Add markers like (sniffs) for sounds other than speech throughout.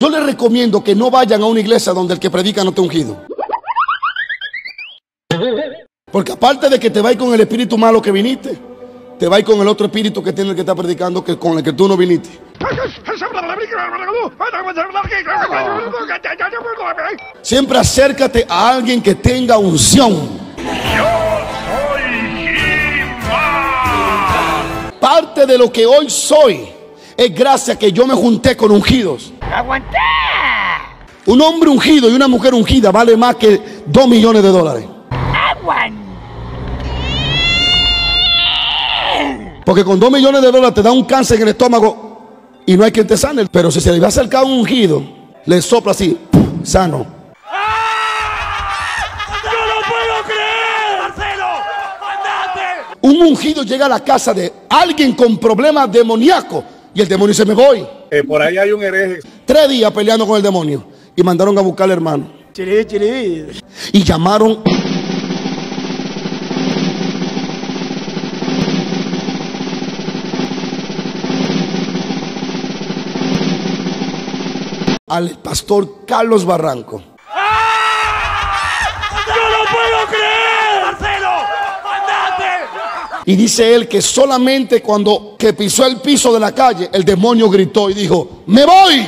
Yo les recomiendo que no vayan a una iglesia donde el que predica no te ungido. Porque aparte de que te vayas con el espíritu malo que viniste, te va con el otro espíritu que tiene el que está predicando que con el que tú no viniste. Siempre acércate a alguien que tenga unción. Parte de lo que hoy soy es gracia que yo me junté con ungidos. ¡Aguanté! Un hombre ungido y una mujer ungida vale más que 2 millones de dólares. ¡Aguanté! Porque con dos millones de dólares te da un cáncer en el estómago y no hay quien te sane. Pero si se le va a acercar un ungido, le sopla así, sano. ¡Ah! puedo creer! ¡Marcelo, sano. un ungido llega a la casa de alguien con problemas demoníacos y el demonio dice, me voy. Eh, por ahí hay un hereje. Tres días peleando con el demonio. Y mandaron a buscar al hermano. Chiri, chiri. Y llamaron. al pastor Carlos Barranco. Y dice él que solamente cuando que pisó el piso de la calle, el demonio gritó y dijo, me voy.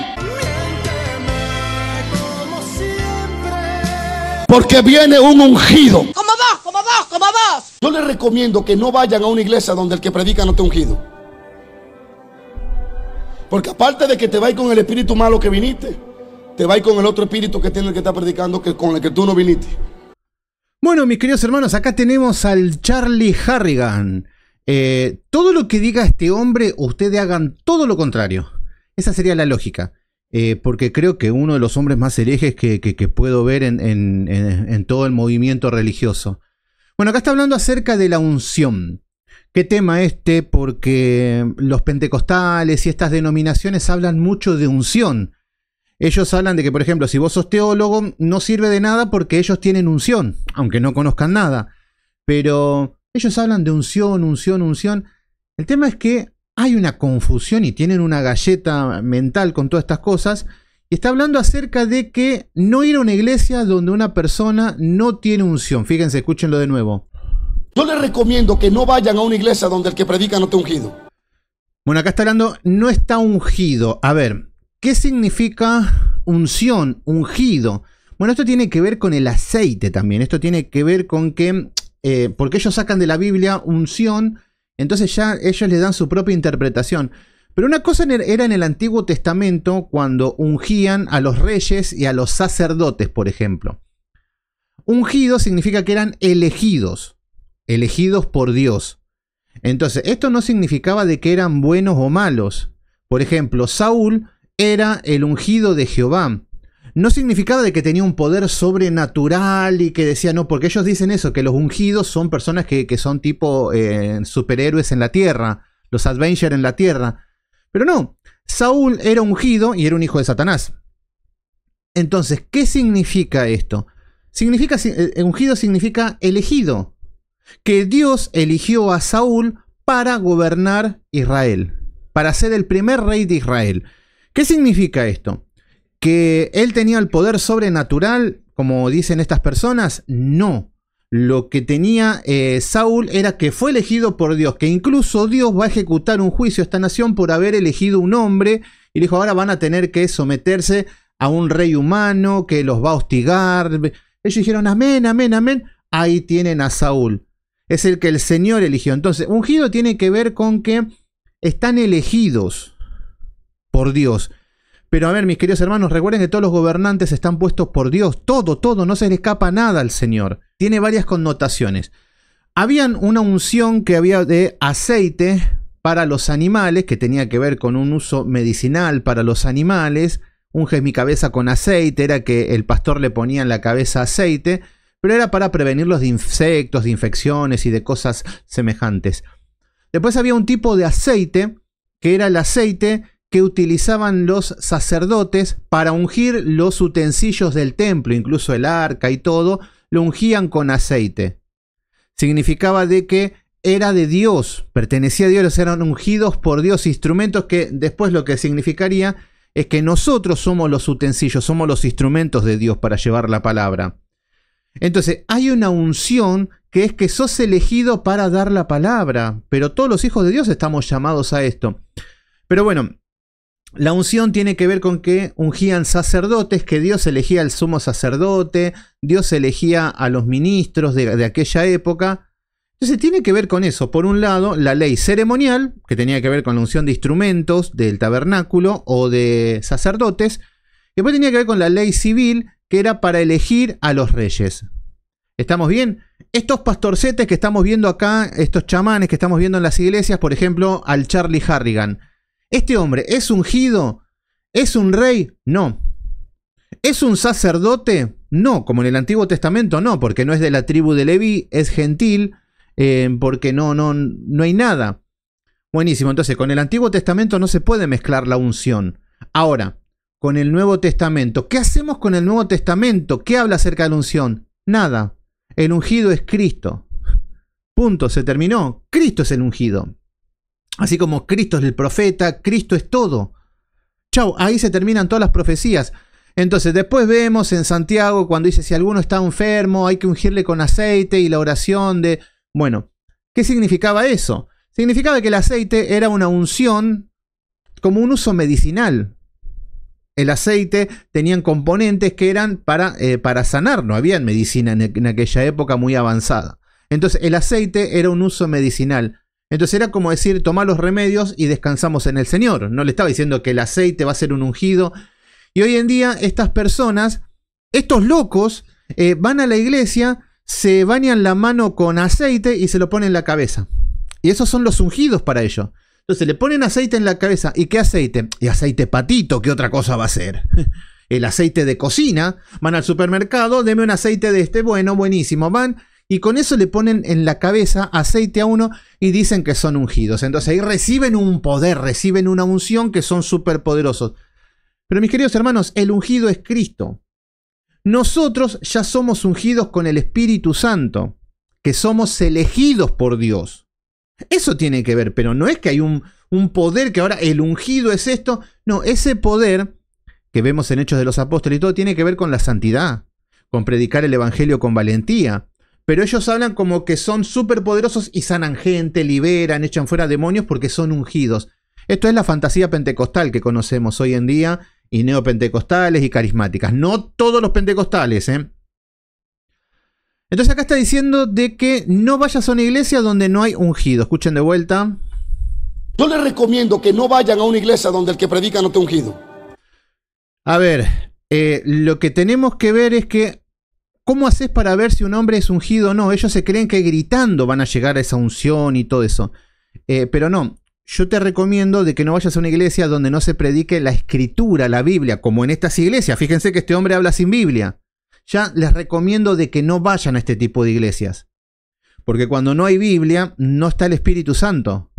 Porque viene un ungido. Yo les recomiendo que no vayan a una iglesia donde el que predica no te ungido. Porque aparte de que te vayas con el espíritu malo que viniste, te vais con el otro espíritu que tiene el que está predicando que con el que tú no viniste. Bueno, mis queridos hermanos, acá tenemos al Charlie Harrigan. Eh, todo lo que diga este hombre, ustedes hagan todo lo contrario. Esa sería la lógica. Eh, porque creo que uno de los hombres más herejes que, puedo ver en, en, todo el movimiento religioso. Bueno, acá está hablando acerca de la unción. ¿Qué tema este? Porque los pentecostales y estas denominaciones hablan mucho de unción. Ellos hablan de que, por ejemplo, si vos sos teólogo, no sirve de nada porque ellos tienen unción, aunque no conozcan nada. Pero ellos hablan de unción, unción, unción. El tema es que hay una confusión y tienen una galleta mental con todas estas cosas. Y está hablando acerca de que no ir a una iglesia donde una persona no tiene unción. Fíjense, escúchenlo de nuevo. Yo les recomiendo que no vayan a una iglesia donde el que predica no está ungido. Bueno, acá está hablando, no está ungido. A ver, ¿Qué significa unción, ungido? Bueno, esto tiene que ver con el aceite también. Esto tiene que ver con que, eh, porque ellos sacan de la Biblia unción, entonces ya ellos le dan su propia interpretación. Pero una cosa era en el Antiguo Testamento cuando ungían a los reyes y a los sacerdotes, por ejemplo. Ungido significa que eran elegidos, elegidos por Dios. Entonces, esto no significaba de que eran buenos o malos. Por ejemplo, Saúl era el ungido de Jehová. No significaba de que tenía un poder sobrenatural y que decía, no, porque ellos dicen eso, que los ungidos son personas que, son tipo eh, superhéroes en la tierra, los Avengers en la tierra. Pero no, Saúl era ungido y era un hijo de Satanás. Entonces, ¿qué significa esto? Significa, eh, eh, ungido significa elegido. Que Dios eligió a Saúl para gobernar Israel, para ser el primer rey de Israel. ¿Qué significa esto? ¿Que él tenía el poder sobrenatural, como dicen estas personas? No. Lo que tenía eh, Saúl era que fue elegido por Dios, que incluso Dios va a ejecutar un juicio a esta nación por haber elegido un hombre y dijo, ahora van a tener que someterse a un rey humano que los va a hostigar. Ellos dijeron, amén, amén, amén. Ahí tienen a Saúl. Es el que el Señor eligió. Entonces, ungido tiene que ver con que están elegidos. Dios. Pero a ver, mis queridos hermanos, recuerden que todos los gobernantes están puestos por Dios. Todo, todo, no se le escapa nada al Señor. Tiene varias connotaciones. Habían una unción que había de aceite para los animales, que tenía que ver con un uso medicinal para los animales. unge mi cabeza con aceite, era que el pastor le ponía en la cabeza aceite, pero era para prevenirlos de insectos, de infecciones y de cosas semejantes. Después había un tipo de aceite, que era el aceite que utilizaban los sacerdotes para ungir los utensilios del templo, incluso el arca y todo, lo ungían con aceite. Significaba de que era de Dios, pertenecía a Dios, eran ungidos por Dios, instrumentos que después lo que significaría es que nosotros somos los utensilios, somos los instrumentos de Dios para llevar la palabra. Entonces, hay una unción que es que sos elegido para dar la palabra, pero todos los hijos de Dios estamos llamados a esto. Pero bueno, la unción tiene que ver con que ungían sacerdotes, que Dios elegía al sumo sacerdote, Dios elegía a los ministros de, aquella época. Entonces tiene que ver con eso. Por un lado, la ley ceremonial, que tenía que ver con la unción de instrumentos del tabernáculo o de sacerdotes. Y después tenía que ver con la ley civil, que era para elegir a los reyes. ¿Estamos bien? Estos pastorcetes que estamos viendo acá, estos chamanes que estamos viendo en las iglesias, por ejemplo, al Charlie Harrigan. ¿Este hombre es ungido? ¿Es un rey? No. ¿Es un sacerdote? No, como en el Antiguo Testamento no, porque no es de la tribu de Leví, es gentil, eh, porque no, no, no hay nada. Buenísimo, entonces con el Antiguo Testamento no se puede mezclar la unción. Ahora, con el Nuevo Testamento, ¿qué hacemos con el Nuevo Testamento? ¿Qué habla acerca de la unción? Nada. El ungido es Cristo. Punto, se terminó. Cristo es el ungido. Así como Cristo es el profeta, Cristo es todo. Chau, ahí se terminan todas las profecías. Entonces, después vemos en Santiago cuando dice, si alguno está enfermo, hay que ungirle con aceite y la oración de... Bueno, ¿qué significaba eso? Significaba que el aceite era una unción como un uso medicinal. El aceite tenían componentes que eran para, eh, para sanar, no había medicina en aquella época muy avanzada. Entonces, el aceite era un uso medicinal. Entonces era como decir, toma los remedios y descansamos en el Señor. No le estaba diciendo que el aceite va a ser un ungido. Y hoy en día estas personas, estos locos, eh, van a la iglesia, se bañan la mano con aceite y se lo ponen en la cabeza. Y esos son los ungidos para ellos. Entonces le ponen aceite en la cabeza. ¿Y qué aceite? Y aceite patito, ¿qué otra cosa va a ser? (laughs) el aceite de cocina. Van al supermercado, deme un aceite de este, bueno, buenísimo. Van, y con eso le ponen en la cabeza aceite a uno y dicen que son ungidos. Entonces ahí reciben un poder, reciben una unción que son superpoderosos. Pero mis queridos hermanos, el ungido es Cristo. Nosotros ya somos ungidos con el Espíritu Santo, que somos elegidos por Dios. Eso tiene que ver, pero no es que hay un, un poder que ahora el ungido es esto. No, ese poder que vemos en Hechos de los Apóstoles y todo tiene que ver con la santidad, con predicar el Evangelio con valentía, pero ellos hablan como que son súper poderosos y sanan gente, liberan, echan fuera demonios porque son ungidos. Esto es la fantasía pentecostal que conocemos hoy en día, y neopentecostales y carismáticas. No todos los pentecostales, ¿eh? Entonces acá está diciendo de que no vayas a una iglesia donde no hay ungido. Escuchen de vuelta. Yo les recomiendo que no vayan a una iglesia donde el que predica no esté ungido. A ver, eh, lo que tenemos que ver es que ¿Cómo haces para ver si un hombre es ungido o no? Ellos se creen que gritando van a llegar a esa unción y todo eso. Eh, pero no, yo te recomiendo de que no vayas a una iglesia donde no se predique la escritura, la Biblia, como en estas iglesias. Fíjense que este hombre habla sin Biblia. Ya les recomiendo de que no vayan a este tipo de iglesias. Porque cuando no hay Biblia, no está el Espíritu Santo.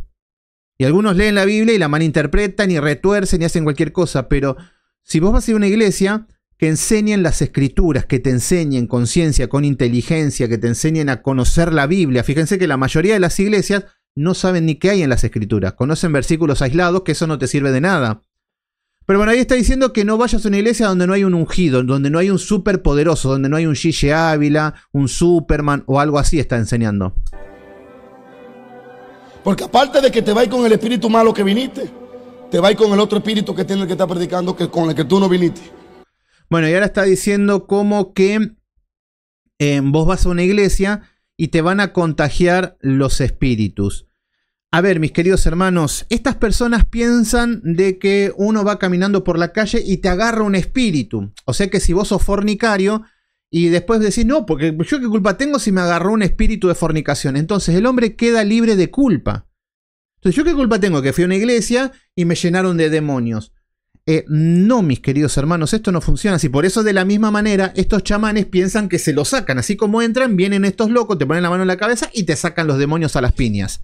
Y algunos leen la Biblia y la malinterpretan y retuercen y hacen cualquier cosa. Pero si vos vas a a una iglesia que enseñen las escrituras, que te enseñen con ciencia, con inteligencia, que te enseñen a conocer la Biblia. Fíjense que la mayoría de las iglesias no saben ni qué hay en las escrituras, conocen versículos aislados, que eso no te sirve de nada. Pero bueno, ahí está diciendo que no vayas a una iglesia donde no hay un ungido, donde no hay un superpoderoso, donde no hay un Gigi Ávila, un Superman o algo así está enseñando. Porque aparte de que te vayas con el espíritu malo que viniste, te va con el otro espíritu que tiene el que está predicando que con el que tú no viniste. Bueno, y ahora está diciendo como que eh, vos vas a una iglesia y te van a contagiar los espíritus. A ver, mis queridos hermanos, estas personas piensan de que uno va caminando por la calle y te agarra un espíritu. O sea que si vos sos fornicario y después decís, no, porque yo qué culpa tengo si me agarró un espíritu de fornicación. Entonces el hombre queda libre de culpa. Entonces yo qué culpa tengo que fui a una iglesia y me llenaron de demonios. Eh, no, mis queridos hermanos, esto no funciona así. Por eso, de la misma manera, estos chamanes piensan que se lo sacan. Así como entran, vienen estos locos, te ponen la mano en la cabeza y te sacan los demonios a las piñas.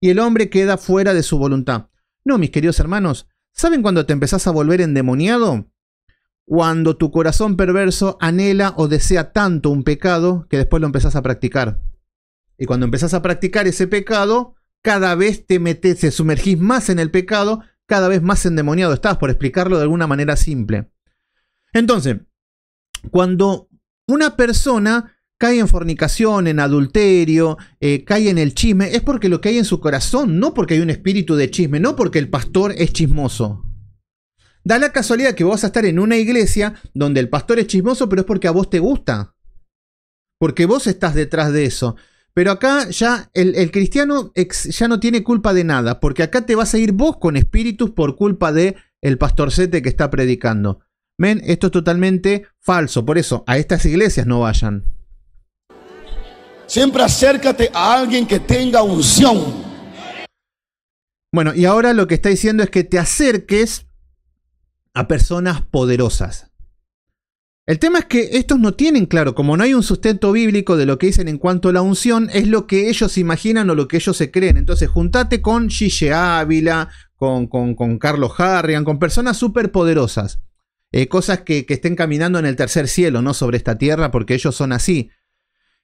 Y el hombre queda fuera de su voluntad. No, mis queridos hermanos, ¿saben cuando te empezás a volver endemoniado? Cuando tu corazón perverso anhela o desea tanto un pecado que después lo empezás a practicar. Y cuando empezás a practicar ese pecado, cada vez te metes, te sumergís más en el pecado cada vez más endemoniado estás, por explicarlo de alguna manera simple. Entonces, cuando una persona cae en fornicación, en adulterio, eh, cae en el chisme, es porque lo que hay en su corazón, no porque hay un espíritu de chisme, no porque el pastor es chismoso. Da la casualidad que vos vas a estar en una iglesia donde el pastor es chismoso, pero es porque a vos te gusta. Porque vos estás detrás de eso. Pero acá ya el, cristiano ya no tiene culpa de nada, porque acá te vas a ir vos con espíritus por culpa de el pastorcete que está predicando. Men, esto es totalmente falso, por eso a estas iglesias no vayan. Siempre acércate a alguien que tenga unción. Bueno, y ahora lo que está diciendo es que te acerques a personas poderosas. El tema es que estos no tienen claro, como no hay un sustento bíblico de lo que dicen en cuanto a la unción, es lo que ellos imaginan o lo que ellos se creen. Entonces, juntate con Gille Ávila, con, con, Carlos Harrigan, con personas súper poderosas. Eh, cosas que, estén caminando en el tercer cielo, no sobre esta tierra, porque ellos son así.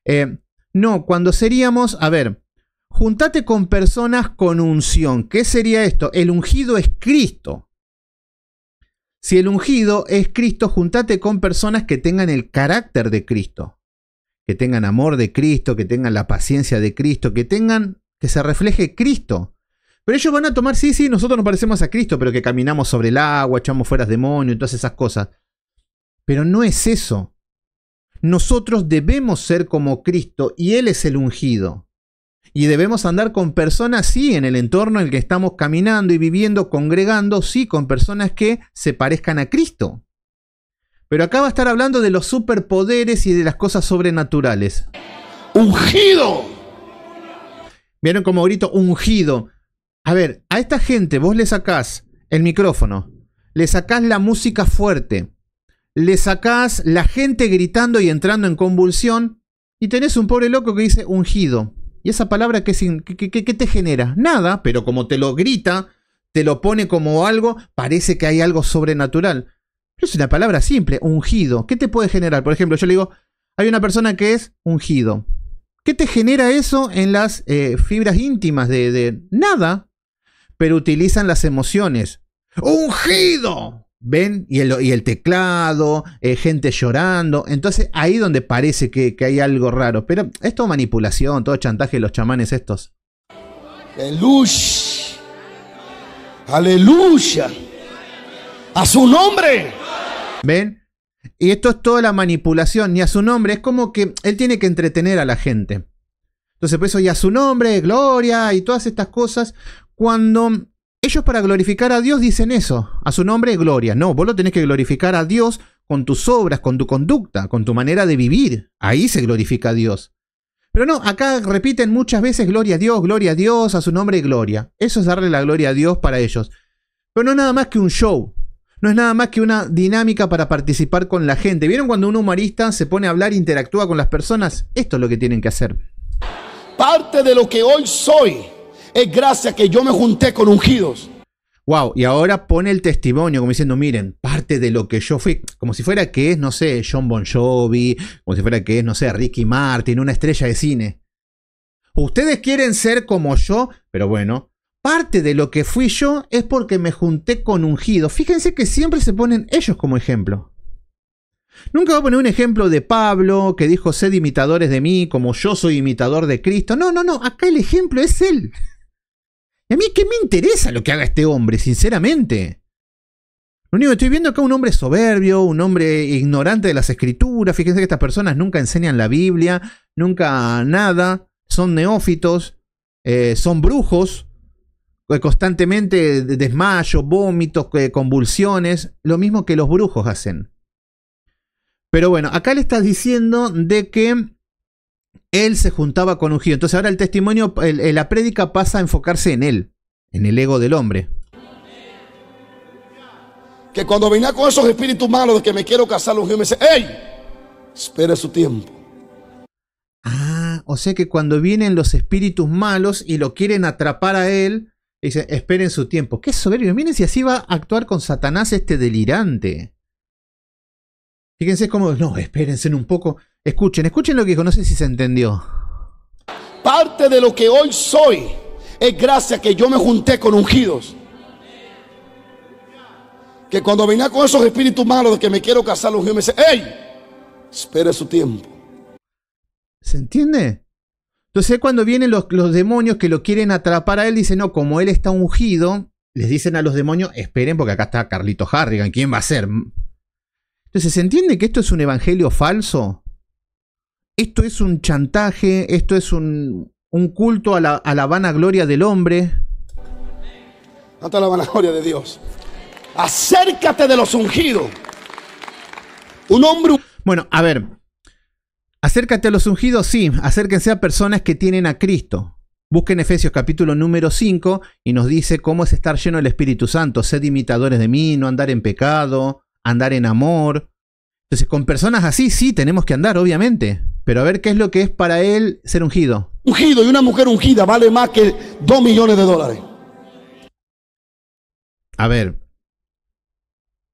Eh, no, cuando seríamos, a ver, juntate con personas con unción. ¿Qué sería esto? El ungido es Cristo. Si el ungido es Cristo, juntate con personas que tengan el carácter de Cristo, que tengan amor de Cristo, que tengan la paciencia de Cristo, que tengan que se refleje Cristo. Pero ellos van a tomar, sí, sí, nosotros nos parecemos a Cristo, pero que caminamos sobre el agua, echamos fuera demonios y todas esas cosas. Pero no es eso. Nosotros debemos ser como Cristo y Él es el ungido. Y debemos andar con personas, sí, en el entorno en el que estamos caminando y viviendo, congregando, sí, con personas que se parezcan a Cristo. Pero acá va a estar hablando de los superpoderes y de las cosas sobrenaturales. ¡Ungido! ¿Vieron cómo grito ungido? A ver, a esta gente vos le sacás el micrófono, le sacás la música fuerte, le sacás la gente gritando y entrando en convulsión y tenés un pobre loco que dice ungido. ¿Y esa palabra qué, te genera? Nada, pero como te lo grita, te lo pone como algo, parece que hay algo sobrenatural. Pero es una palabra simple, ungido. ¿Qué te puede generar? Por ejemplo, yo le digo, hay una persona que es ungido. ¿Qué te genera eso en las eh, fibras íntimas de, de, nada? Pero utilizan las emociones. ¡Ungido! ¿Ven? Y el, teclado, eh, gente llorando. Entonces ahí donde parece que, hay algo raro. Pero es manipulación, todo chantaje de los chamanes estos. Aleluya. Aleluya. A su nombre. ¿Ven? Y esto es toda la manipulación. Ni a su nombre. Es como que él tiene que entretener a la gente. Entonces, por eso, y a su nombre, gloria y todas estas cosas. Cuando ellos para glorificar a Dios dicen eso, a su nombre gloria. No, vos lo tenés que glorificar a Dios con tus obras, con tu conducta, con tu manera de vivir. Ahí se glorifica a Dios. Pero no, acá repiten muchas veces gloria a Dios, gloria a Dios, a su nombre gloria. Eso es darle la gloria a Dios para ellos. Pero no es nada más que un show. No es nada más que una dinámica para participar con la gente. ¿Vieron cuando un humorista se pone a hablar, interactúa con las personas? Esto es lo que tienen que hacer. Parte de lo que hoy soy es gracia que yo me junté con ungidos. Wow, y ahora pone el testimonio como diciendo, miren, parte de lo que yo fui, como si fuera que es, no sé, John Bon Jovi, como si fuera que es, no sé, Ricky Martin, una estrella de cine. Ustedes quieren ser como yo, pero bueno, parte de lo que fui yo es porque me junté con ungidos Fíjense que siempre se ponen ellos como ejemplo. Nunca voy a poner un ejemplo de Pablo que dijo, sed imitadores de mí como yo soy imitador de Cristo. No, no, no, acá el ejemplo es él a mí qué me interesa lo que haga este hombre, sinceramente? Lo único que estoy viendo acá un hombre soberbio, un hombre ignorante de las escrituras. Fíjense que estas personas nunca enseñan la Biblia, nunca nada. Son neófitos, eh, son brujos, constantemente desmayo, vómitos, convulsiones. Lo mismo que los brujos hacen. Pero bueno, acá le estás diciendo de que él se juntaba con ungido. Entonces ahora el testimonio, la prédica pasa a enfocarse en él, en el ego del hombre. Que cuando venía con esos espíritus malos de que me quiero casar, un ungido me dice, ¡Ey! Espere su tiempo. Ah, o sea que cuando vienen los espíritus malos y lo quieren atrapar a él, dice, esperen su tiempo. Qué soberbio. Miren si así va a actuar con Satanás este delirante. Fíjense cómo, no, espérense un poco. Escuchen, escuchen lo que dijo, no sé si se entendió. Parte de lo que hoy soy es gracias que yo me junté con ungidos. Que cuando venía con esos espíritus malos de que me quiero casar, los ungidos me dice, ¡Ey! Espere su tiempo. ¿Se entiende? Entonces cuando vienen los, demonios que lo quieren atrapar a él, dice, no, como él está ungido, les dicen a los demonios, esperen porque acá está Carlito Harrigan, ¿quién va a ser? Entonces, ¿se entiende que esto es un evangelio falso? esto es un chantaje, esto es un, culto a la, a la vanagloria del hombre. Hasta la vanagloria de Dios. Acércate de los ungidos. Un hombre. Bueno, a ver. Acércate a los ungidos, sí. Acérquense a personas que tienen a Cristo. Busquen Efesios capítulo número 5 y nos dice cómo es estar lleno del Espíritu Santo. Sed imitadores de mí, no andar en pecado, andar en amor. Entonces, con personas así, sí, tenemos que andar, obviamente. Pero a ver qué es lo que es para él ser ungido. Ungido y una mujer ungida vale más que 2 millones de dólares. A ver,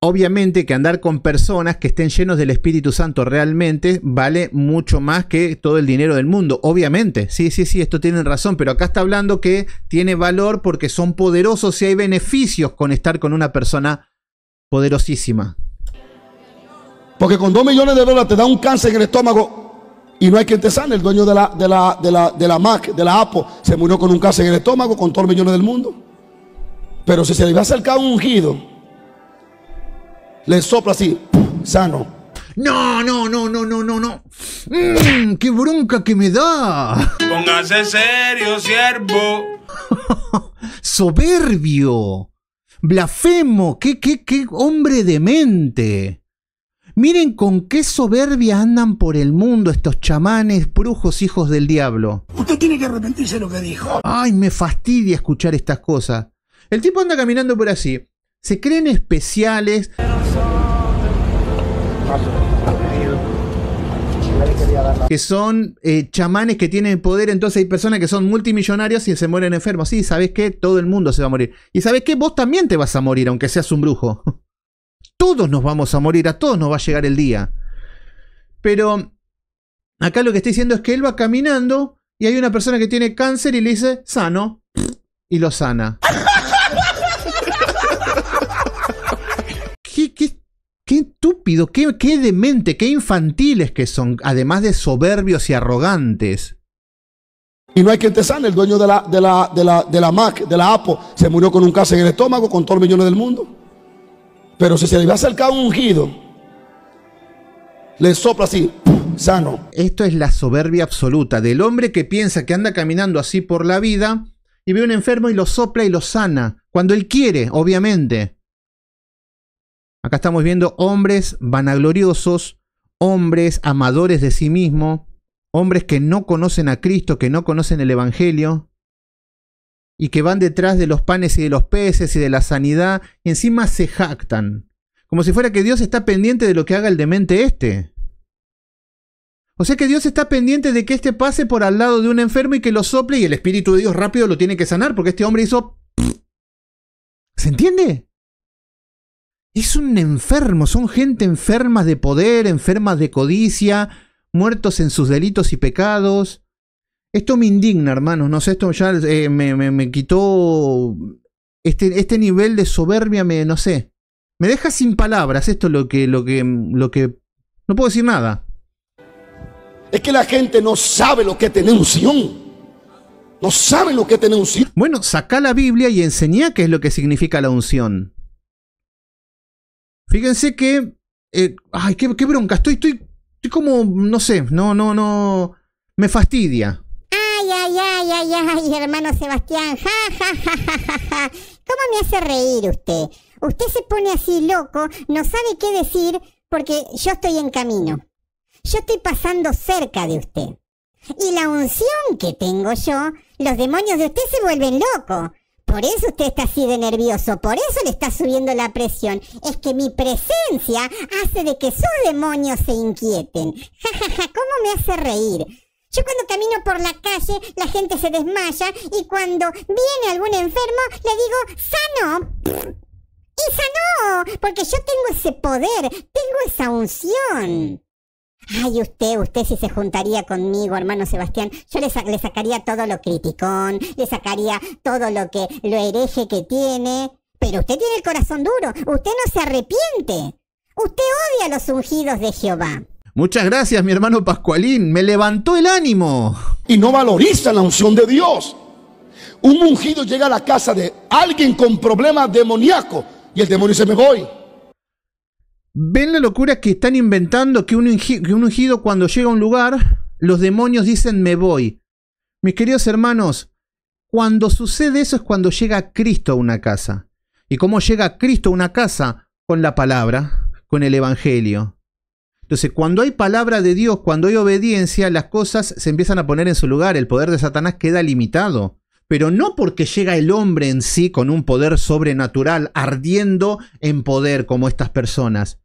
Obviamente que andar con personas que estén llenos del Espíritu Santo realmente vale mucho más que todo el dinero del mundo. Obviamente, sí, sí, sí, esto tienen razón, pero acá está hablando que tiene valor porque son poderosos y hay beneficios con estar con una persona poderosísima. Porque con dos millones de dólares te da un cáncer en el estómago y no hay quien te sane. El dueño de la, de la, de la, MAC, de la Apple, se murió con un cáncer en el estómago, con todos los millones del mundo. Pero si se le va a acercar un ungido, le sopla así, sano. No, no, no, no, no, no, no. Mm, ¡Qué bronca que me da! Póngase serio, siervo. (laughs) Soberbio. Blasfemo. ¿Qué, qué, qué hombre demente. Miren con qué soberbia andan por el mundo estos chamanes, brujos, hijos del diablo. Usted tiene que arrepentirse de lo que dijo. Ay, me fastidia escuchar estas cosas. El tipo anda caminando por así. Se creen especiales. Que son eh, chamanes que tienen poder, entonces hay personas que son multimillonarios y se mueren enfermos. Sí, ¿sabes qué? Todo el mundo se va a morir. Y ¿sabes qué? Vos también te vas a morir, aunque seas un brujo todos nos vamos a morir, a todos nos va a llegar el día. Pero acá lo que está diciendo es que él va caminando y hay una persona que tiene cáncer y le dice, sano, y lo sana. ¿Qué, qué, qué estúpido, qué, demente, qué infantiles que son, además de soberbios y arrogantes. Y no hay quien te sane. El dueño de la, de la, de la, de la Mac, de la Apo, se murió con un cáncer en el estómago, con todos los millones del mundo. Pero si se le había acercado un ungido, le sopla así, sano. Esto es la soberbia absoluta del hombre que piensa que anda caminando así por la vida y ve un enfermo y lo sopla y lo sana, cuando él quiere, obviamente. Acá estamos viendo hombres vanagloriosos, hombres amadores de sí mismo, hombres que no conocen a Cristo, que no conocen el Evangelio, y que van detrás de los panes y de los peces y de la sanidad y encima se jactan, como si fuera que Dios está pendiente de lo que haga el demente este. O sea que Dios está pendiente de que este pase por al lado de un enfermo y que lo sople y el Espíritu de Dios rápido lo tiene que sanar porque este hombre hizo... (sniffs) ¿Se entiende? Es un enfermo, son gente enfermas de poder, enfermas de codicia, muertos en sus delitos y pecados, esto me indigna, hermanos. No sé, esto ya eh, me, quitó. Este, este nivel de soberbia me, no sé. Me deja sin palabras. Esto lo que, lo que, lo que. No puedo decir nada. Es que la gente no sabe lo que es tener unción. No sabe lo que es tener unción. Bueno, saca la Biblia y enseñá qué es lo que significa la unción. Fíjense que. Eh, ay, qué, qué, bronca. Estoy, estoy, estoy como. No sé. No, no, no. Me fastidia. Ay, ay, ay, ay, ay, hermano Sebastián, ja, ja, ja, ja, ja, ¿Cómo me hace reír usted? Usted se pone así loco, no sabe qué decir porque yo estoy en camino. Yo estoy pasando cerca de usted. Y la unción que tengo yo, los demonios de usted se vuelven locos. Por eso usted está así de nervioso, por eso le está subiendo la presión. Es que mi presencia hace de que sus demonios se inquieten. Ja, ja, ja, ¿cómo me hace reír? Yo cuando camino por la calle, la gente se desmaya y cuando viene algún enfermo, le digo, sano. Y sanó, porque yo tengo ese poder, tengo esa unción. Ay, usted, usted si se juntaría conmigo, hermano Sebastián, yo le, sacaría todo lo criticón, le sacaría todo lo que, lo hereje que tiene. Pero usted tiene el corazón duro, usted no se arrepiente. Usted odia los ungidos de Jehová. Muchas gracias, mi hermano Pascualín. Me levantó el ánimo. Y no valoriza la unción de Dios. Un ungido llega a la casa de alguien con problemas demoníacos y el demonio dice, me voy. ¿Ven la locura que están inventando que un, que un ungido cuando llega a un lugar, los demonios dicen, me voy? Mis queridos hermanos, cuando sucede eso es cuando llega Cristo a una casa. ¿Y cómo llega Cristo a una casa? Con la palabra, con el Evangelio. Entonces, cuando hay palabra de Dios, cuando hay obediencia, las cosas se empiezan a poner en su lugar, el poder de Satanás queda limitado. Pero no porque llega el hombre en sí con un poder sobrenatural, ardiendo en poder como estas personas.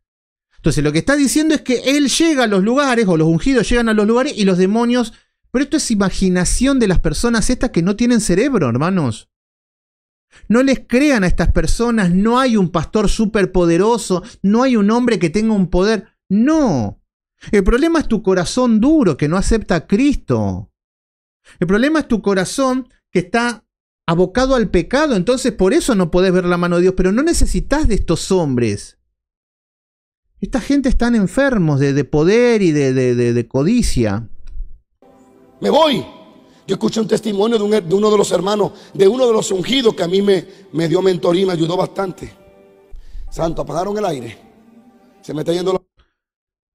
Entonces, lo que está diciendo es que él llega a los lugares, o los ungidos llegan a los lugares y los demonios... Pero esto es imaginación de las personas estas que no tienen cerebro, hermanos. No les crean a estas personas, no hay un pastor superpoderoso, no hay un hombre que tenga un poder. No. El problema es tu corazón duro que no acepta a Cristo. El problema es tu corazón que está abocado al pecado. Entonces por eso no podés ver la mano de Dios. Pero no necesitas de estos hombres. Esta gente están enfermos de, poder y de, codicia. Me voy. Yo escuché un testimonio de, uno de los hermanos, de uno de los ungidos que a mí me, me dio mentoría y me ayudó bastante. Santo, apagaron el aire. Se me está yendo la...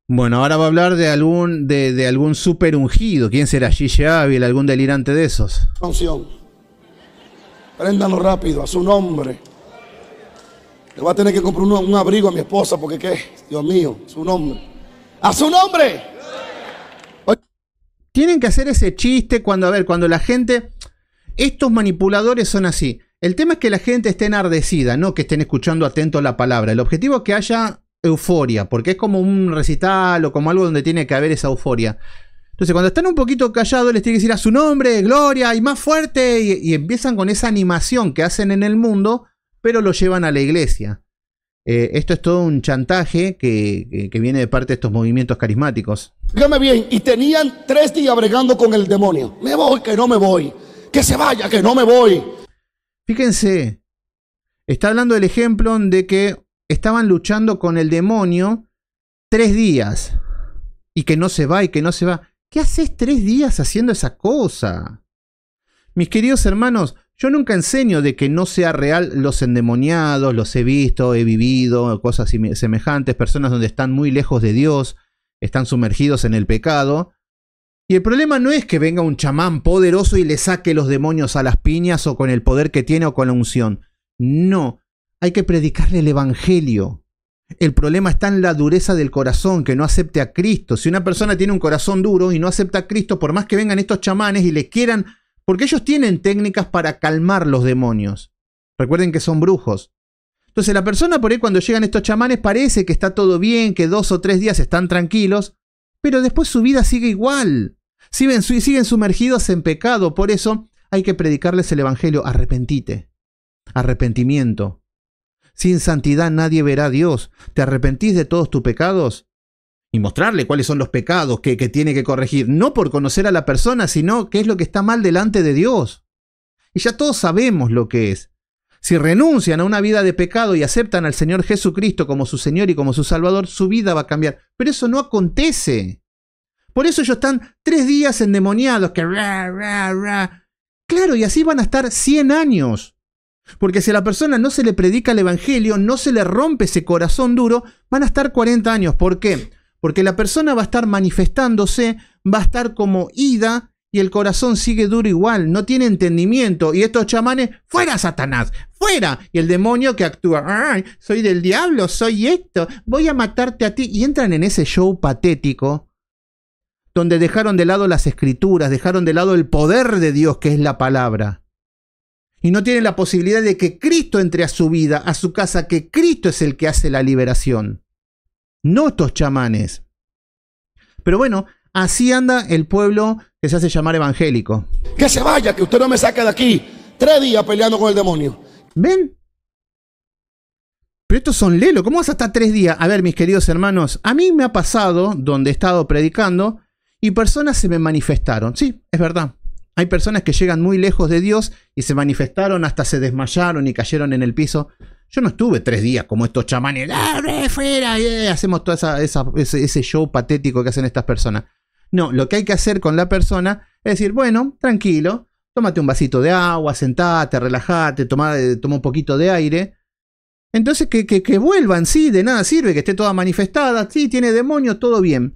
Bueno, ahora va a hablar de algún, de, algún super ungido. ¿Quién será? ¿Gigi Ávila, algún delirante de esos. Préndalo rápido, a su nombre. Le va a tener que comprar un, abrigo a mi esposa porque qué, Dios mío, a su nombre. ¡A su nombre! Tienen que hacer ese chiste cuando, a ver, cuando la gente... Estos manipuladores son así. El tema es que la gente esté enardecida, no que estén escuchando atento la palabra. El objetivo es que haya euforia, porque es como un recital o como algo donde tiene que haber esa euforia. Entonces, cuando están un poquito callados, les tiene que decir a su nombre, gloria, y más fuerte, y, empiezan con esa animación que hacen en el mundo, pero lo llevan a la iglesia. Eh, esto es todo un chantaje que, viene de parte de estos movimientos carismáticos. bien, y tenían tres días bregando con el demonio. Me voy, que no me voy. Que se vaya, que no me voy. Fíjense, está hablando del ejemplo de que estaban luchando con el demonio tres días y que no se va y que no se va. ¿Qué haces tres días haciendo esa cosa? Mis queridos hermanos, yo nunca enseño de que no sea real los endemoniados, los he visto, he vivido, cosas semejantes, personas donde están muy lejos de Dios, están sumergidos en el pecado. Y el problema no es que venga un chamán poderoso y le saque los demonios a las piñas o con el poder que tiene o con la unción. No, hay que predicarle el Evangelio. El problema está en la dureza del corazón, que no acepte a Cristo. Si una persona tiene un corazón duro y no acepta a Cristo, por más que vengan estos chamanes y le quieran, porque ellos tienen técnicas para calmar los demonios. Recuerden que son brujos. Entonces la persona por ahí cuando llegan estos chamanes parece que está todo bien, que dos o tres días están tranquilos, pero después su vida sigue igual. Siguen, siguen sumergidos en pecado, por eso hay que predicarles el Evangelio, arrepentite, arrepentimiento, sin santidad nadie verá a Dios. ¿Te arrepentís de todos tus pecados? Y mostrarle cuáles son los pecados que, tiene que corregir, no por conocer a la persona, sino qué es lo que está mal delante de Dios. Y ya todos sabemos lo que es. Si renuncian a una vida de pecado y aceptan al Señor Jesucristo como su Señor y como su Salvador, su vida va a cambiar. Pero eso no acontece. Por eso ellos están tres días endemoniados, que Claro, y así van a estar 100 años. Porque si a la persona no se le predica el Evangelio, no se le rompe ese corazón duro, van a estar 40 años. ¿Por qué? Porque la persona va a estar manifestándose, va a estar como ida y el corazón sigue duro igual, no tiene entendimiento. Y estos chamanes, fuera Satanás, fuera. Y el demonio que actúa, ¡Ay, soy del diablo, soy esto, voy a matarte a ti. Y entran en ese show patético donde dejaron de lado las escrituras, dejaron de lado el poder de Dios que es la palabra y no tienen la posibilidad de que Cristo entre a su vida, a su casa, que Cristo es el que hace la liberación, no estos chamanes. Pero bueno, así anda el pueblo que se hace llamar evangélico. Que se vaya, que usted no me saque de aquí. Tres días peleando con el demonio. ¿Ven? Pero estos son lelo. ¿Cómo vas hasta tres días? A ver, mis queridos hermanos, a mí me ha pasado, donde he estado predicando, y personas se me manifestaron. Sí, es verdad. Hay personas que llegan muy lejos de Dios y se manifestaron hasta se desmayaron y cayeron en el piso. Yo no estuve tres días como estos chamanes, ¡Ah, fuera! Eh, hacemos todo esa, ese, show patético que hacen estas personas. No, lo que hay que hacer con la persona es decir, bueno, tranquilo, tómate un vasito de agua, sentate, relajate, toma, eh, toma un poquito de aire. Entonces que, que, que, vuelvan, sí, de nada sirve que esté toda manifestada, sí, tiene demonio, todo bien.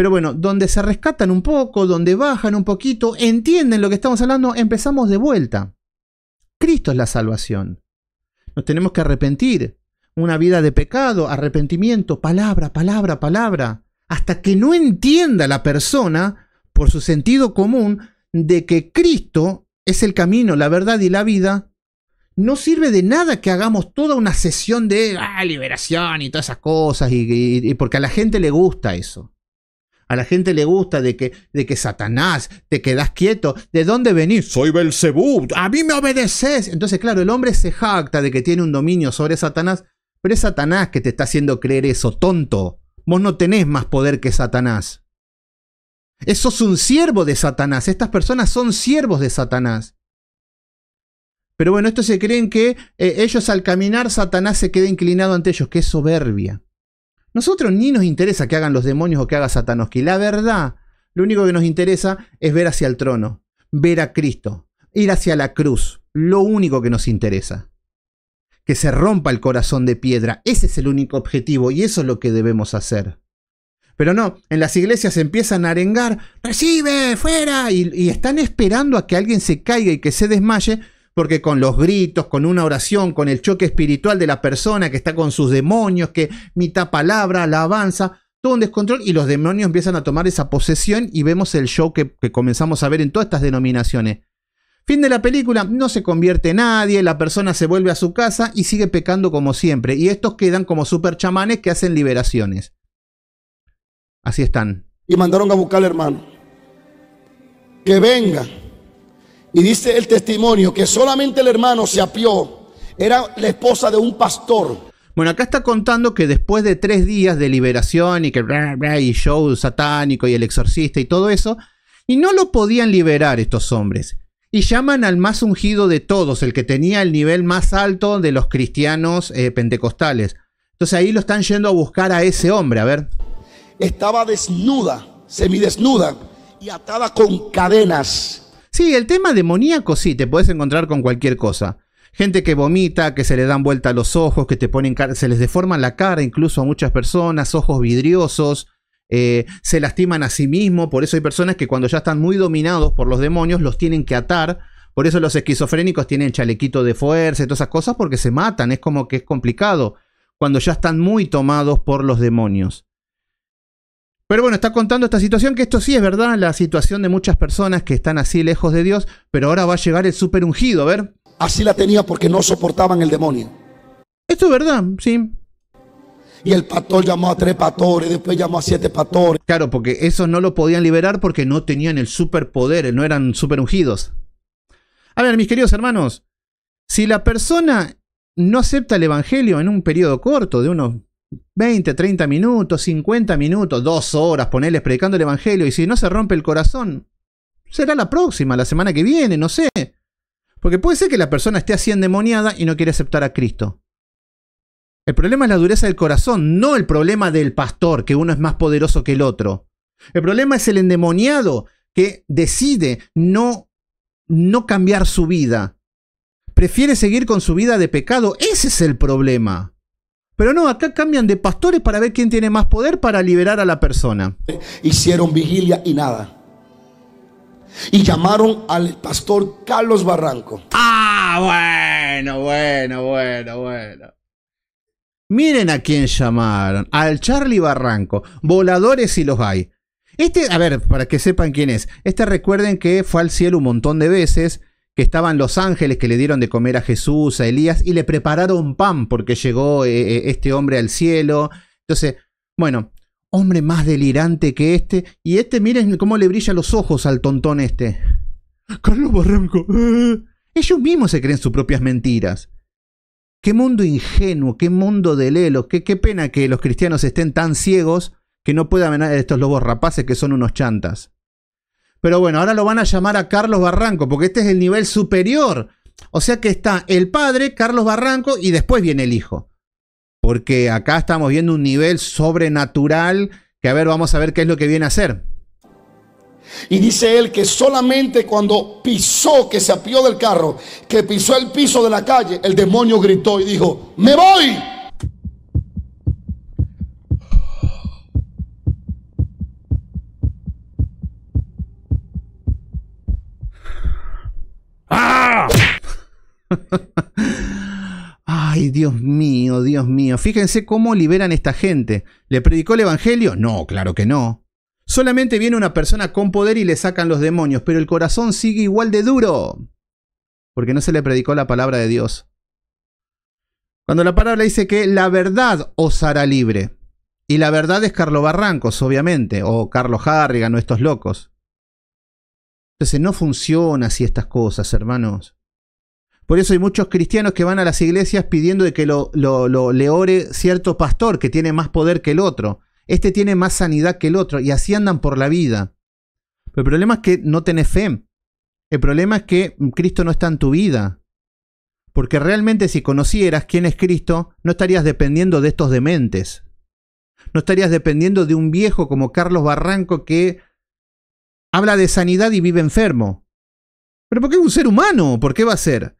Pero bueno, donde se rescatan un poco, donde bajan un poquito, entienden lo que estamos hablando, empezamos de vuelta. Cristo es la salvación. Nos tenemos que arrepentir. Una vida de pecado, arrepentimiento, palabra, palabra, palabra. Hasta que no entienda la persona, por su sentido común, de que Cristo es el camino, la verdad y la vida, no sirve de nada que hagamos toda una sesión de ah, liberación y todas esas cosas, y porque a la gente le gusta eso. A la gente le gusta de que, de que Satanás, te quedas quieto. ¿De dónde venís? Soy Belcebú, a mí me obedeces. Entonces, claro, el hombre se jacta de que tiene un dominio sobre Satanás, pero es Satanás que te está haciendo creer eso, tonto. Vos no tenés más poder que Satanás. Eso es un siervo de Satanás. Estas personas son siervos de Satanás. Pero bueno, estos se creen que eh, ellos al caminar, Satanás se queda inclinado ante ellos, que es soberbia. Nosotros ni nos interesa que hagan los demonios o que haga que La verdad, lo único que nos interesa es ver hacia el trono, ver a Cristo, ir hacia la cruz. Lo único que nos interesa. Que se rompa el corazón de piedra. Ese es el único objetivo y eso es lo que debemos hacer. Pero no, en las iglesias empiezan a arengar, recibe, fuera, y, están esperando a que alguien se caiga y que se desmaye porque con los gritos, con una oración, con el choque espiritual de la persona que está con sus demonios, que mitad palabra, avanza, todo un descontrol y los demonios empiezan a tomar esa posesión y vemos el show que, que comenzamos a ver en todas estas denominaciones. Fin de la película, no se convierte nadie, la persona se vuelve a su casa y sigue pecando como siempre. Y estos quedan como super chamanes que hacen liberaciones. Así están. Y mandaron a buscar al hermano. Que venga. Y dice el testimonio que solamente el hermano se apió. Era la esposa de un pastor. Bueno, acá está contando que después de tres días de liberación y que y show satánico y el exorcista y todo eso, y no lo podían liberar estos hombres. Y llaman al más ungido de todos, el que tenía el nivel más alto de los cristianos eh, pentecostales. Entonces ahí lo están yendo a buscar a ese hombre, a ver. Estaba desnuda, semidesnuda y atada con cadenas Sí, el tema demoníaco sí, te puedes encontrar con cualquier cosa. Gente que vomita, que se le dan vuelta los ojos, que te ponen se les deforma la cara incluso a muchas personas, ojos vidriosos, eh, se lastiman a sí mismos, por eso hay personas que cuando ya están muy dominados por los demonios los tienen que atar, por eso los esquizofrénicos tienen chalequito de fuerza y todas esas cosas porque se matan, es como que es complicado cuando ya están muy tomados por los demonios. Pero bueno, está contando esta situación, que esto sí es verdad, la situación de muchas personas que están así lejos de Dios, pero ahora va a llegar el super ungido, a ver. Así la tenía porque no soportaban el demonio. Esto es verdad, sí. Y el pastor llamó a tres pastores, después llamó a siete pastores. Claro, porque esos no lo podían liberar porque no tenían el superpoder, no eran super ungidos. A ver, mis queridos hermanos, si la persona no acepta el Evangelio en un periodo corto de unos 20, 30 minutos, 50 minutos, 2 horas, ponerles predicando el Evangelio y si no se rompe el corazón, será la próxima, la semana que viene, no sé. Porque puede ser que la persona esté así endemoniada y no quiere aceptar a Cristo. El problema es la dureza del corazón, no el problema del pastor, que uno es más poderoso que el otro. El problema es el endemoniado que decide no, no cambiar su vida. Prefiere seguir con su vida de pecado. Ese es el problema. Pero no, acá cambian de pastores para ver quién tiene más poder para liberar a la persona. Hicieron vigilia y nada. Y llamaron al pastor Carlos Barranco. Ah, bueno, bueno, bueno, bueno. Miren a quién llamaron. Al Charlie Barranco. Voladores y los hay. Este, a ver, para que sepan quién es. Este recuerden que fue al cielo un montón de veces que estaban los ángeles que le dieron de comer a Jesús, a Elías, y le prepararon pan porque llegó eh, eh, este hombre al cielo. Entonces, bueno, hombre más delirante que este. Y este, miren cómo le brilla los ojos al tontón este. Carlos Barranco. (laughs) Ellos mismos se creen sus propias mentiras. Qué mundo ingenuo, qué mundo de lelos, qué, qué pena que los cristianos estén tan ciegos que no puedan ver a estos lobos rapaces que son unos chantas. Pero bueno, ahora lo van a llamar a Carlos Barranco, porque este es el nivel superior. O sea que está el padre, Carlos Barranco, y después viene el hijo. Porque acá estamos viendo un nivel sobrenatural que a ver, vamos a ver qué es lo que viene a hacer. Y dice él que solamente cuando pisó, que se apió del carro, que pisó el piso de la calle, el demonio gritó y dijo, me voy. Ah. (laughs) Ay, Dios mío, Dios mío. Fíjense cómo liberan esta gente. ¿Le predicó el Evangelio? No, claro que no. Solamente viene una persona con poder y le sacan los demonios, pero el corazón sigue igual de duro. Porque no se le predicó la palabra de Dios. Cuando la palabra dice que la verdad os hará libre. Y la verdad es Carlos Barrancos, obviamente, o Carlos Harrigan, o estos locos. Entonces no funciona así estas cosas, hermanos. Por eso hay muchos cristianos que van a las iglesias pidiendo de que lo, le ore cierto pastor que tiene más poder que el otro. Este tiene más sanidad que el otro y así andan por la vida. Pero el problema es que no tenés fe. El problema es que Cristo no está en tu vida. Porque realmente si conocieras quién es Cristo, no estarías dependiendo de estos dementes. No estarías dependiendo de un viejo como Carlos Barranco que habla de sanidad y vive enfermo. Pero por qué un ser humano, ¿por qué va a ser?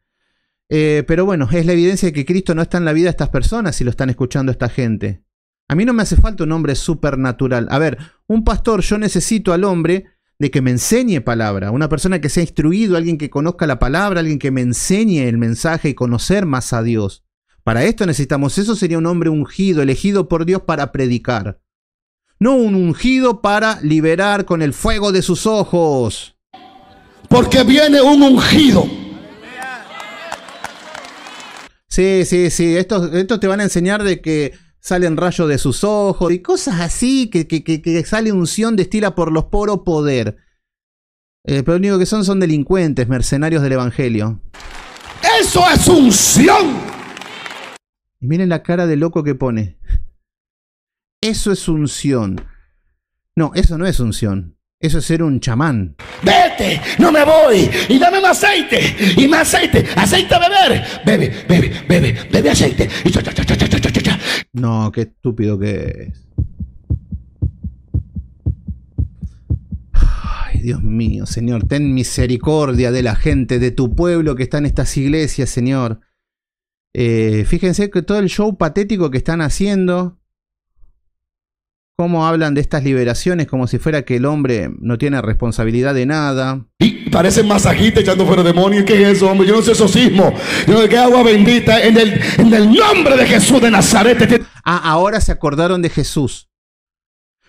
Eh, pero bueno, es la evidencia de que Cristo no está en la vida de estas personas si lo están escuchando esta gente. A mí no me hace falta un hombre supernatural. A ver, un pastor, yo necesito al hombre de que me enseñe palabra, una persona que sea instruido, alguien que conozca la palabra, alguien que me enseñe el mensaje y conocer más a Dios. Para esto necesitamos, eso sería un hombre ungido, elegido por Dios para predicar no un ungido para liberar con el fuego de sus ojos. Porque viene un ungido. Sí, sí, sí. Estos, te van a enseñar de que salen rayos de sus ojos y cosas así, que, que, que, sale unción, destila por los poros poder. Eh, pero lo único que son son delincuentes, mercenarios del Evangelio. ¡Eso es unción! Y miren la cara de loco que pone. Eso es unción. No, eso no es unción. Eso es ser un chamán. Vete, no me voy. Y dame más aceite. Y más aceite. Aceite a beber. Bebe, bebe, bebe, bebe aceite. no, qué estúpido que es. Ay, Dios mío, Señor, ten misericordia de la gente, de tu pueblo que está en estas iglesias, Señor. Eh, fíjense que todo el show patético que están haciendo, cómo hablan de estas liberaciones como si fuera que el hombre no tiene responsabilidad de nada. Y parecen masajistas echando fuera demonios. ¿Qué es eso, hombre? Yo no sé sismo. Yo no sé qué agua bendita. En el, en el nombre de Jesús de Nazaret. Este ah, ahora se acordaron de Jesús.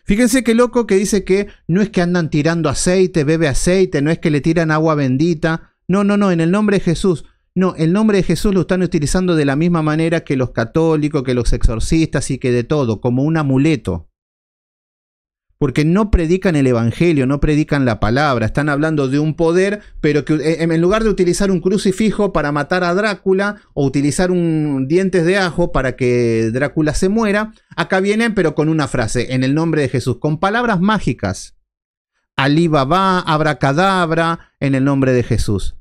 Fíjense qué loco que dice que no es que andan tirando aceite, bebe aceite, no es que le tiran agua bendita. No, no, no, en el nombre de Jesús. No, el nombre de Jesús lo están utilizando de la misma manera que los católicos, que los exorcistas y que de todo, como un amuleto porque no predican el Evangelio, no predican la palabra, están hablando de un poder, pero que eh, en lugar de utilizar un crucifijo para matar a Drácula o utilizar un dientes de ajo para que Drácula se muera, acá vienen pero con una frase, en el nombre de Jesús, con palabras mágicas. Alí habrá abracadabra, en el nombre de Jesús.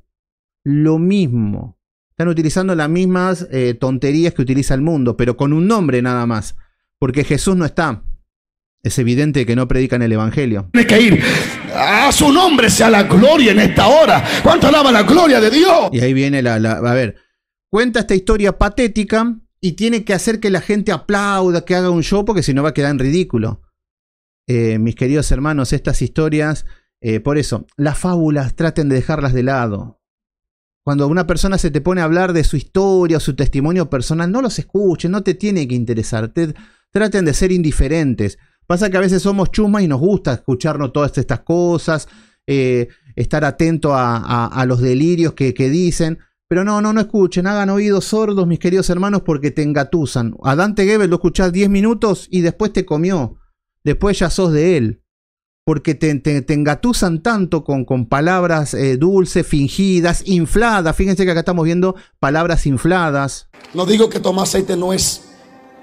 Lo mismo. Están utilizando las mismas eh, tonterías que utiliza el mundo, pero con un nombre nada más, porque Jesús no está es evidente que no predican el Evangelio. Tienes que ir a su nombre, sea la gloria en esta hora. ¿Cuánto alaba la gloria de Dios? Y ahí viene la, A ver, cuenta esta historia patética y tiene que hacer que la gente aplauda, que haga un show, porque si no va a quedar en ridículo. Eh, mis queridos hermanos, estas historias, eh, por eso, las fábulas traten de dejarlas de lado. Cuando una persona se te pone a hablar de su historia o su testimonio personal, no los escuches, no te tiene que interesar. traten de ser indiferentes. Pasa que a veces somos chumas y nos gusta escucharnos todas estas cosas, eh, estar atento a, los delirios que, dicen. Pero no, no, no escuchen, hagan oídos sordos, mis queridos hermanos, porque te engatusan. A Dante Gebel lo escuchás 10 minutos y después te comió. Después ya sos de él. Porque te, engatuzan engatusan tanto con, palabras eh, dulces, fingidas, infladas. Fíjense que acá estamos viendo palabras infladas. No digo que tomar aceite no es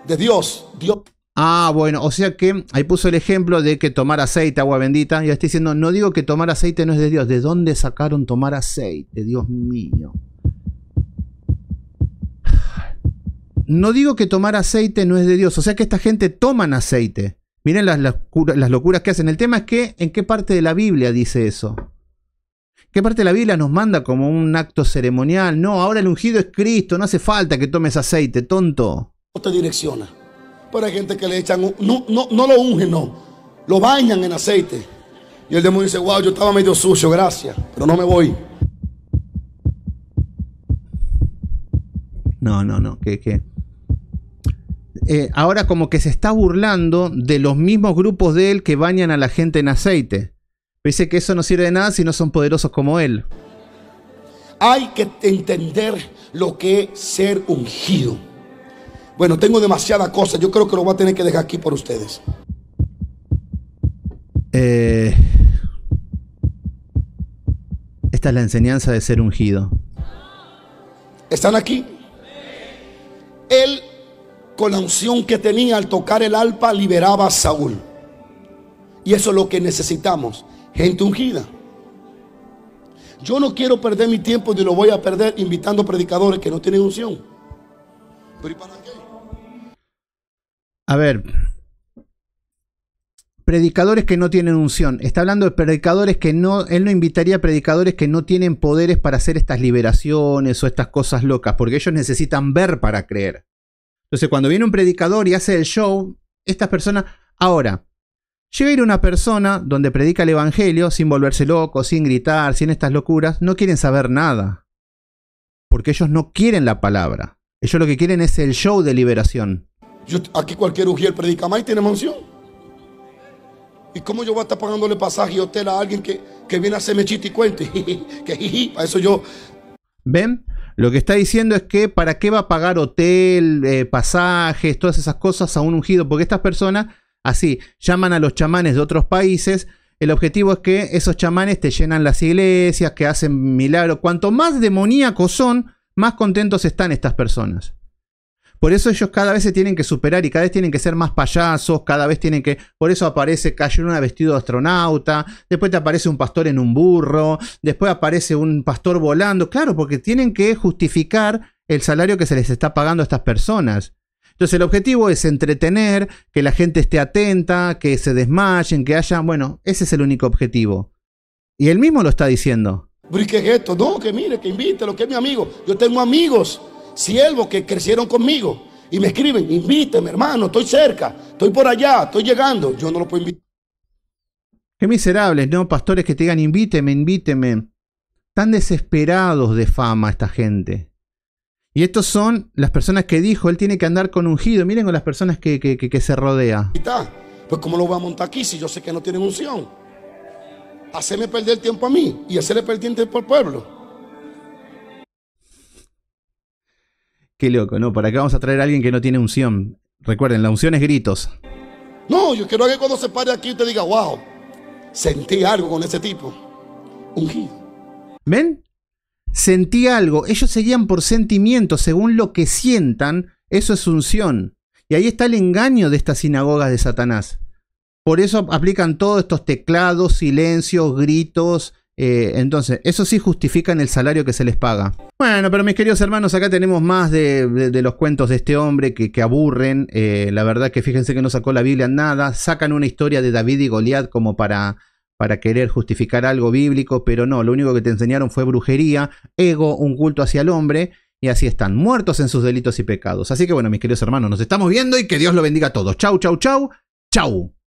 de Dios. Dios Ah, bueno, o sea que ahí puso el ejemplo de que tomar aceite, agua bendita, y estoy diciendo, no digo que tomar aceite no es de Dios, ¿de dónde sacaron tomar aceite, Dios mío? No digo que tomar aceite no es de Dios, o sea que esta gente toman aceite. Miren las, locuras que hacen. El tema es que, ¿en qué parte de la Biblia dice eso? ¿Qué parte de la Biblia nos manda como un acto ceremonial? No, ahora el ungido es Cristo, no hace falta que tomes aceite, tonto. No te direcciona pero hay gente que le echan, no, lo ungen, no. Lo bañan en aceite. Y el demonio dice, wow, yo estaba medio sucio, gracias, pero no me voy. No, no, no, que, que. Eh, ahora como que se está burlando de los mismos grupos de él que bañan a la gente en aceite. Dice que eso no sirve de nada si no son poderosos como él. Hay que entender lo que es ser ungido. Bueno, tengo demasiada cosas. Yo creo que lo voy a tener que dejar aquí por ustedes. Eh, esta es la enseñanza de ser ungido. ¿Están aquí? Él, con la unción que tenía al tocar el alpa, liberaba a Saúl. Y eso es lo que necesitamos, gente ungida. Yo no quiero perder mi tiempo ni lo voy a perder invitando predicadores que no tienen unción. A ver. Predicadores que no tienen unción. Está hablando de predicadores que no. Él no invitaría a predicadores que no tienen poderes para hacer estas liberaciones o estas cosas locas, porque ellos necesitan ver para creer. Entonces, cuando viene un predicador y hace el show, estas personas. Ahora, llega a ir una persona donde predica el evangelio sin volverse loco, sin gritar, sin estas locuras, no quieren saber nada. Porque ellos no quieren la palabra. Ellos lo que quieren es el show de liberación aquí cualquier ujier predica más y tiene mansión. ¿Y cómo yo voy a estar pagándole pasaje y hotel a alguien que, que viene a hacerme chiste y cuente? (laughs) que para (laughs) eso yo. ¿Ven? Lo que está diciendo es que para qué va a pagar hotel, eh, pasajes, todas esas cosas a un ungido, porque estas personas así llaman a los chamanes de otros países. El objetivo es que esos chamanes te llenan las iglesias, que hacen milagros. Cuanto más demoníacos son, más contentos están estas personas. Por eso ellos cada vez se tienen que superar y cada vez tienen que ser más payasos, cada vez tienen que... Por eso aparece una vestido de astronauta, después te aparece un pastor en un burro, después aparece un pastor volando, claro, porque tienen que justificar el salario que se les está pagando a estas personas. Entonces el objetivo es entretener, que la gente esté atenta, que se desmayen, que haya... Bueno, ese es el único objetivo. Y él mismo lo está diciendo. ¿Qué es esto? No, que mire, que invite, lo que es mi amigo. Yo tengo amigos siervos que crecieron conmigo y me escriben, invíteme hermano, estoy cerca, estoy por allá, estoy llegando, yo no lo puedo invitar. Qué miserables, ¿no? Pastores que te digan, invíteme, invíteme. Están desesperados de fama esta gente. Y estos son las personas que dijo, él tiene que andar con ungido. Miren con las personas que, se rodea. Pues cómo lo voy a montar aquí si yo sé que no tienen unción. Hacerme perder tiempo a mí y hacerle perder tiempo al pueblo. Qué loco, ¿no? Para acá vamos a traer a alguien que no tiene unción. Recuerden, la unción es gritos. No, yo quiero que cuando se pare aquí te diga, wow, sentí algo con ese tipo. Ungido. ¿Ven? Sentí algo. Ellos seguían por sentimiento. Según lo que sientan, eso es unción. Y ahí está el engaño de estas sinagogas de Satanás. Por eso aplican todos estos teclados, silencios, gritos. Eh, entonces, eso sí justifican el salario que se les paga. Bueno, pero mis queridos hermanos, acá tenemos más de, los cuentos de este hombre que, aburren. Eh, la verdad que fíjense que no sacó la Biblia nada. Sacan una historia de David y Goliat como para, para querer justificar algo bíblico, pero no, lo único que te enseñaron fue brujería, ego, un culto hacia el hombre, y así están, muertos en sus delitos y pecados. Así que bueno, mis queridos hermanos, nos estamos viendo y que Dios lo bendiga a todos. Chau, chau, chau, chau.